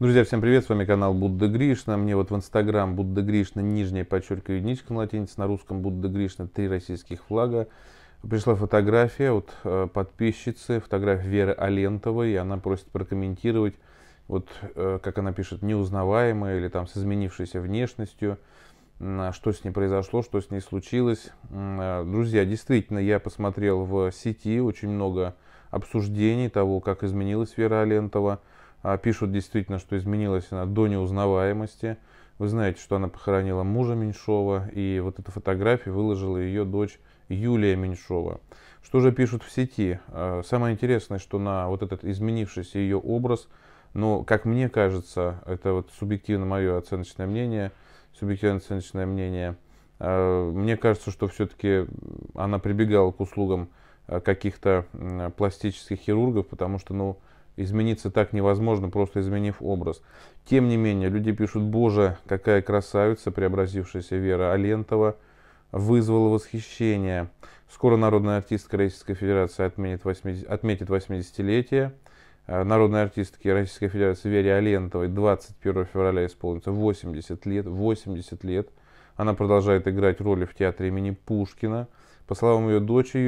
Друзья, всем привет, с вами канал Будда Гришна. Мне вот в инстаграм Будда Гришна, нижняя подчерка единичка на латинице, на русском Будда Гришна, три российских флага. Пришла фотография от э, подписчицы, фотография Веры Алентовой, и она просит прокомментировать, вот э, как она пишет, неузнаваемая или там с изменившейся внешностью, э, что с ней произошло, что с ней случилось. А, друзья, действительно, я посмотрел в сети очень много обсуждений того, как изменилась Вера Алентова – а, пишут действительно, что изменилась она до неузнаваемости. Вы знаете, что она похоронила мужа Меньшова, и вот эту фотографию выложила ее дочь Юлия Меньшова. Что же пишут в сети? А, самое интересное, что на вот этот изменившийся ее образ, но, как мне кажется, это вот субъективно мое оценочное мнение, субъективно оценочное мнение, а, мне кажется, что все-таки она прибегала к услугам каких-то пластических хирургов, потому что, ну, Измениться так невозможно, просто изменив образ. Тем не менее, люди пишут, боже, какая красавица, преобразившаяся Вера Алентова, вызвала восхищение. Скоро народная артистка Российской Федерации отметит, 80, отметит 80-летие. Э, народной артистке Российской Федерации Вере Алентовой 21 февраля исполнится 80 лет. 80 лет. Она продолжает играть роли в театре имени Пушкина. По словам ее дочери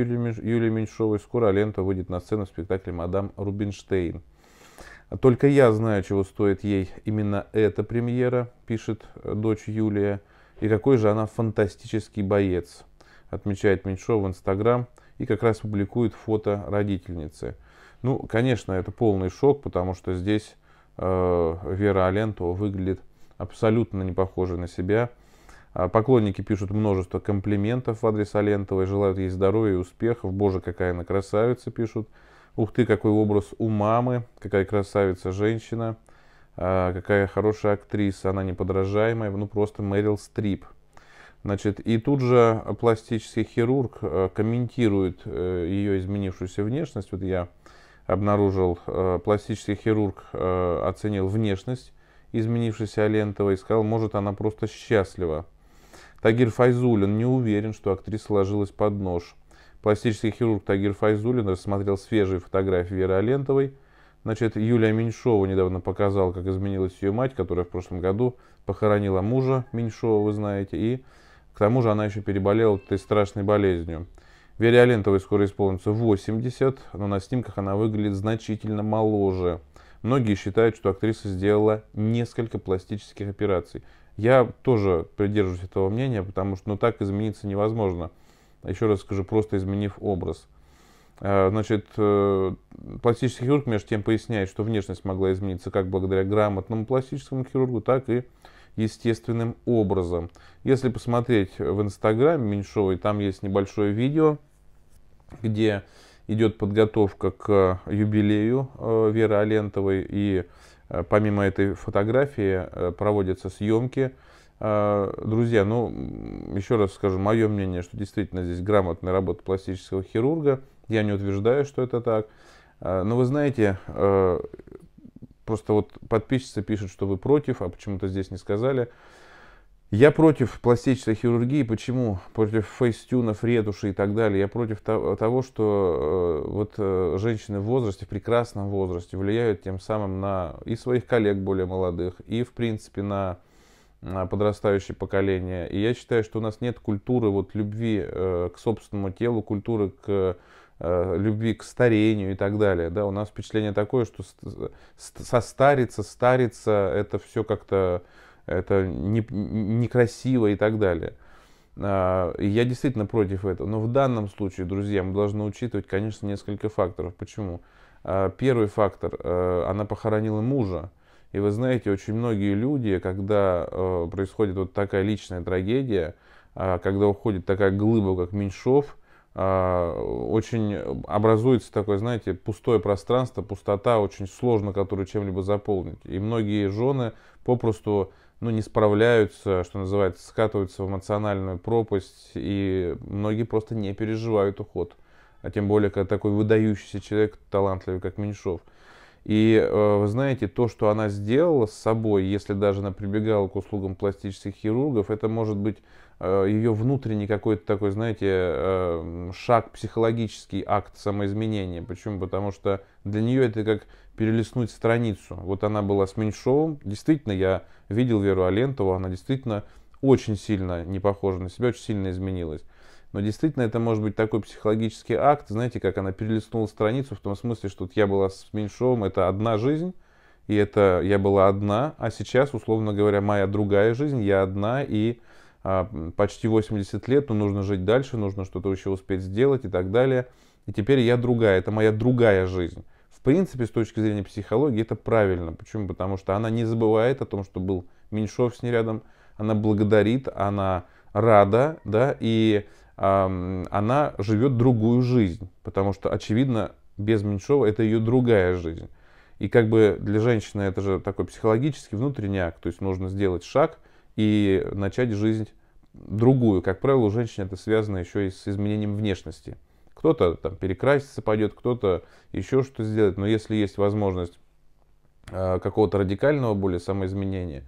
Юлии Меньшовой, скоро Алента выйдет на сцену в спектакле «Мадам Рубинштейн». «Только я знаю, чего стоит ей именно эта премьера», – пишет э, дочь Юлия. «И какой же она фантастический боец», – отмечает Меньшова в Инстаграм и как раз публикует фото родительницы. Ну, конечно, это полный шок, потому что здесь э, Вера Алентова выглядит абсолютно не похожей на себя – а поклонники пишут множество комплиментов в адрес Алентовой, желают ей здоровья и успехов. Боже, какая она красавица, пишут. Ух ты, какой образ у мамы, какая красавица женщина, а, какая хорошая актриса, она неподражаемая, ну просто Мэрил Стрип. Значит, и тут же пластический хирург э, комментирует э, ее изменившуюся внешность. Вот я обнаружил, э, пластический хирург оценил внешность изменившейся Алентовой и сказал, может, она просто счастлива Тагир Файзулин не уверен, что актриса ложилась под нож. Пластический хирург Тагир Файзулин рассмотрел свежие фотографии Веры Алентовой. Значит, Юлия Меньшова недавно показала, как изменилась ее мать, которая в прошлом году похоронила мужа Меньшова, вы знаете, и к тому же она еще переболела этой страшной болезнью. Вере Алентовой скоро исполнится 80, но на снимках она выглядит значительно моложе. Многие считают, что актриса сделала несколько пластических операций. Я тоже придерживаюсь этого мнения, потому что ну, так измениться невозможно. Еще раз скажу, просто изменив образ. Э, значит, э, пластический хирург между тем поясняет, что внешность могла измениться как благодаря грамотному пластическому хирургу, так и естественным образом. Если посмотреть в Инстаграме Меньшовой, там есть небольшое видео, где идет подготовка к э, юбилею э, Веры Алентовой. И э, помимо этой фотографии проводятся съемки. Друзья, ну, еще раз скажу, мое мнение, что действительно здесь грамотная работа пластического хирурга. Я не утверждаю, что это так. Но вы знаете, просто вот подписчица пишет, что вы против, а почему-то здесь не сказали. Я против пластической хирургии. Почему? Против фейстюнов, ретуши и так далее. Я против того, что э, вот э, женщины в возрасте, в прекрасном возрасте, влияют тем самым на и своих коллег более молодых, и в принципе на, подрастающее поколение. И я считаю, что у нас нет культуры вот любви э, к собственному телу, культуры к любви к старению и так далее. Да, у нас впечатление такое, что состариться, стариться, это все как-то это не, некрасиво и так далее. А, я действительно против этого. Но в данном случае, друзья, мы должны учитывать, конечно, несколько факторов. Почему? А, первый фактор, э, она похоронила мужа. И вы знаете, очень многие люди, когда э, происходит вот такая личная трагедия, а, когда уходит такая глыба, как Меньшов, очень образуется такое, знаете, пустое пространство, пустота, очень сложно которую чем-либо заполнить. И многие жены попросту ну, не справляются, что называется, скатываются в эмоциональную пропасть, и многие просто не переживают уход. А тем более, когда такой выдающийся человек, талантливый, как Меньшов. И э, вы знаете, то, что она сделала с собой, если даже она прибегала к услугам пластических хирургов, это может быть э, ее внутренний какой-то такой, знаете, эм, шаг, психологический акт самоизменения. Почему? Потому что для нее это как перелистнуть страницу. Вот она была с Меньшовым. Действительно, я видел Веру Алентову, она действительно очень сильно не похожа на себя, очень сильно изменилась. Но действительно это может быть такой психологический акт, знаете, как она перелистнула страницу в том смысле, что вот я была с меньшовым, это одна жизнь, и это я была одна, а сейчас, условно говоря, моя другая жизнь, я одна, и а, почти 80 лет, но ну, нужно жить дальше, нужно что-то еще успеть сделать и так далее. И теперь я другая, это моя другая жизнь. В принципе, с точки зрения психологии, это правильно. Почему? Потому что она не забывает о том, что был Меньшов с ней рядом, она благодарит, она рада, да, и она живет другую жизнь, потому что, очевидно, без Меньшова это ее другая жизнь. И как бы для женщины это же такой психологический внутренняк, то есть нужно сделать шаг и начать жизнь другую. Как правило, у женщин это связано еще и с изменением внешности. Кто-то там перекраситься пойдет, кто-то еще что сделать. но если есть возможность а, какого-то радикального более самоизменения,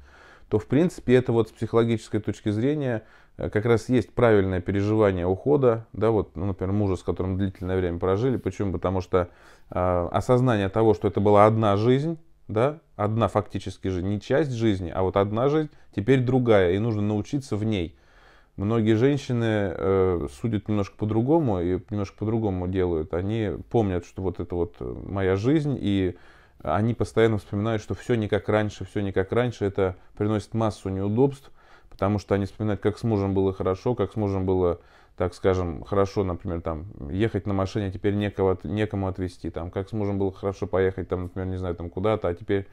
то в принципе это вот с психологической точки зрения а как раз есть правильное переживание ухода, да, вот, ну, например, мужа, с которым длительное время прожили. Почему? Потому что э, осознание того, что это была одна жизнь, да, одна фактически же не часть жизни, а вот одна жизнь, теперь другая, и нужно научиться в ней. Многие женщины э, судят немножко по-другому и немножко по-другому делают. Они помнят, что вот это вот э, моя жизнь, и они постоянно вспоминают, что все не как раньше, все не как раньше. Это приносит массу неудобств, потому что они вспоминают, как с мужем было хорошо, как с мужем было, так скажем, хорошо, например, там, ехать на машине, а теперь некого, некому отвезти, там, как с мужем было хорошо поехать, там, например, не знаю, там, куда-то, а теперь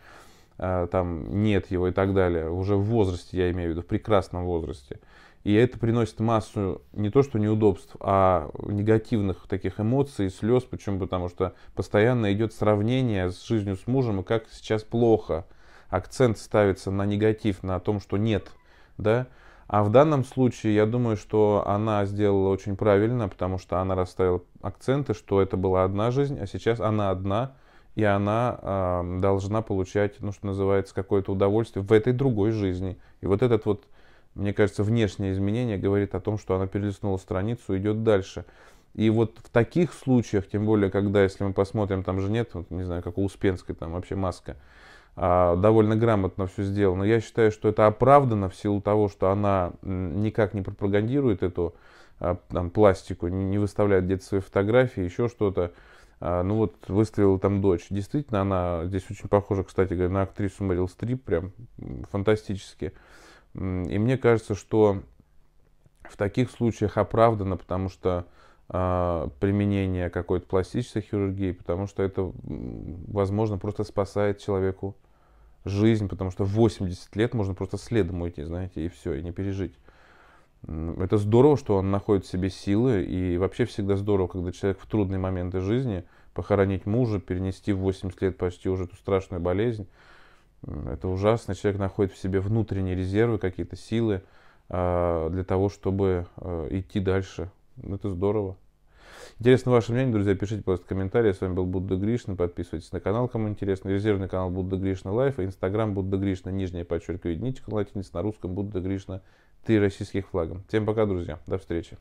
э, там нет его и так далее. Уже в возрасте, я имею в виду, в прекрасном возрасте. И это приносит массу не то что неудобств, а негативных таких эмоций, слез. Почему? Потому что постоянно идет сравнение с жизнью с мужем и как сейчас плохо. Акцент ставится на негатив, на том, что нет – да. А в данном случае, я думаю, что она сделала очень правильно, потому что она расставила акценты, что это была одна жизнь, а сейчас она одна, и она э, должна получать, ну, что называется, какое-то удовольствие в этой другой жизни. И вот этот вот, мне кажется, внешнее изменение говорит о том, что она перелистнула страницу, идет дальше. И вот в таких случаях, тем более, когда, если мы посмотрим, там же нет, вот, не знаю, как у Успенской там вообще маска, а, довольно грамотно все сделано. Я считаю, что это оправдано в силу того, что она никак не пропагандирует эту а, там, пластику, не выставляет где-то свои фотографии, еще что-то. А, ну вот выставила там дочь. Действительно, она здесь очень похожа, кстати говоря, на актрису Мэрил Стрип, прям фантастически. И мне кажется, что в таких случаях оправдано, потому что применение какой-то пластической хирургии, потому что это, возможно, просто спасает человеку жизнь, потому что 80 лет можно просто следом уйти, знаете, и все, и не пережить. Это здорово, что он находит в себе силы, и вообще всегда здорово, когда человек в трудные моменты жизни, похоронить мужа, перенести в 80 лет почти уже эту страшную болезнь, это ужасно. Человек находит в себе внутренние резервы, какие-то силы а, для того, чтобы э, идти дальше. Это здорово. Интересно ваше мнение, друзья, пишите просто комментарии. С вами был Будда Гришна, подписывайтесь на канал, кому интересно. Резервный канал Будда Гришна Лайф, инстаграм Будда Гришна, нижняя подчеркивание, единичка латиница, на русском Будда Гришна, ты российских флагом. Всем пока, друзья, до встречи.